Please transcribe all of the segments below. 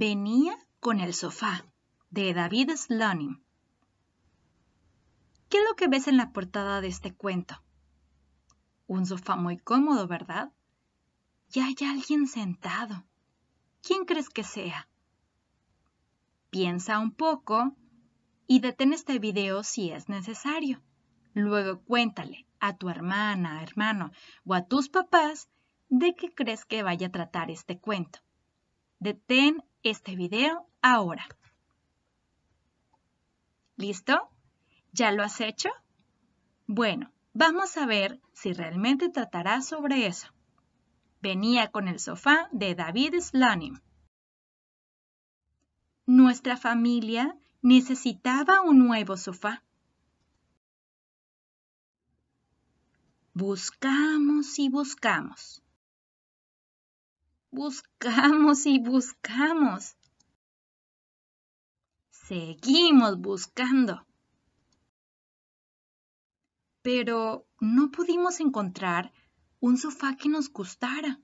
Venía con el sofá, de David Slonim. ¿Qué es lo que ves en la portada de este cuento? Un sofá muy cómodo, ¿verdad? Y hay alguien sentado. ¿Quién crees que sea? Piensa un poco y detén este video si es necesario. Luego cuéntale a tu hermana, hermano o a tus papás de qué crees que vaya a tratar este cuento. Detén este video ahora. ¿Listo? ¿Ya lo has hecho? Bueno, vamos a ver si realmente tratará sobre eso. Venía con el sofá de David Slanim. Nuestra familia necesitaba un nuevo sofá. Buscamos y buscamos. Buscamos y buscamos. Seguimos buscando. Pero no pudimos encontrar un sofá que nos gustara.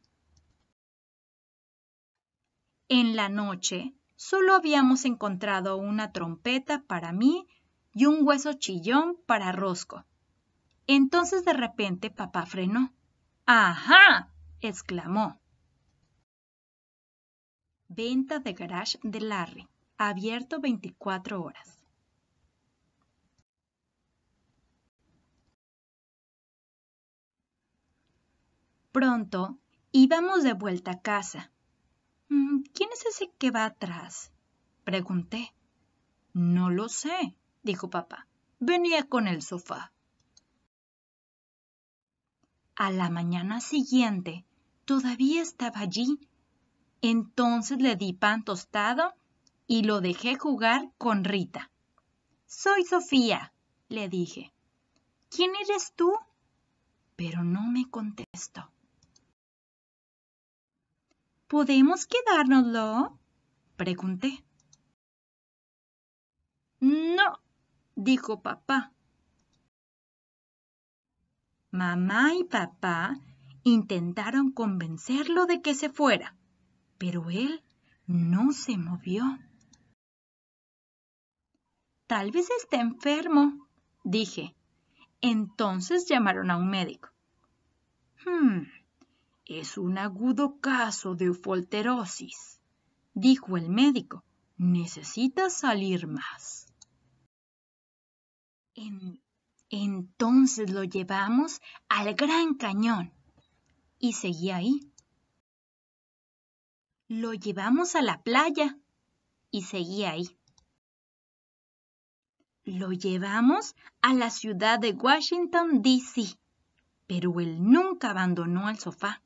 En la noche solo habíamos encontrado una trompeta para mí y un hueso chillón para Rosco. Entonces de repente papá frenó. ¡Ajá! exclamó. Venta de garage de Larry. Abierto 24 horas. Pronto íbamos de vuelta a casa. Mm, ¿Quién es ese que va atrás? Pregunté. No lo sé, dijo papá. Venía con el sofá. A la mañana siguiente, todavía estaba allí entonces le di pan tostado y lo dejé jugar con Rita. Soy Sofía, le dije. ¿Quién eres tú? Pero no me contestó. ¿Podemos quedárnoslo? pregunté. No, dijo papá. Mamá y papá intentaron convencerlo de que se fuera pero él no se movió. Tal vez está enfermo, dije. Entonces llamaron a un médico. Hmm, es un agudo caso de folterosis, dijo el médico. Necesita salir más. entonces lo llevamos al Gran Cañón y seguí ahí lo llevamos a la playa. Y seguía ahí. Lo llevamos a la ciudad de Washington, D.C., pero él nunca abandonó el sofá.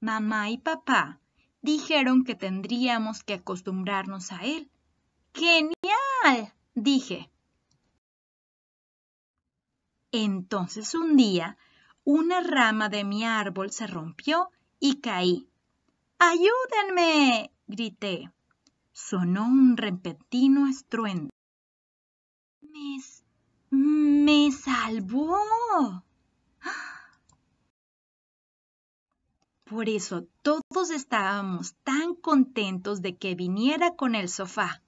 Mamá y papá dijeron que tendríamos que acostumbrarnos a él. ¡Genial! dije. Entonces un día, una rama de mi árbol se rompió y caí. ¡Ayúdenme! grité. Sonó un repentino estruendo. Me, me salvó. Por eso todos estábamos tan contentos de que viniera con el sofá.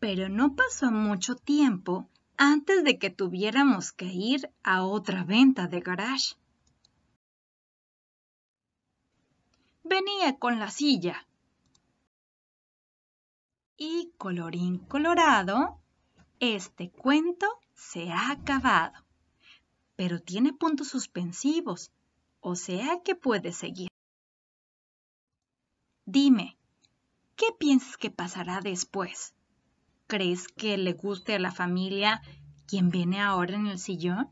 Pero no pasó mucho tiempo antes de que tuviéramos que ir a otra venta de garage. venía con la silla. Y colorín colorado, este cuento se ha acabado. Pero tiene puntos suspensivos, o sea que puede seguir. Dime, ¿qué piensas que pasará después? ¿Crees que le guste a la familia quien viene ahora en el sillón?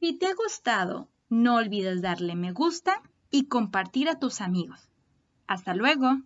¿Y te ha gustado no olvides darle me gusta y compartir a tus amigos. Hasta luego.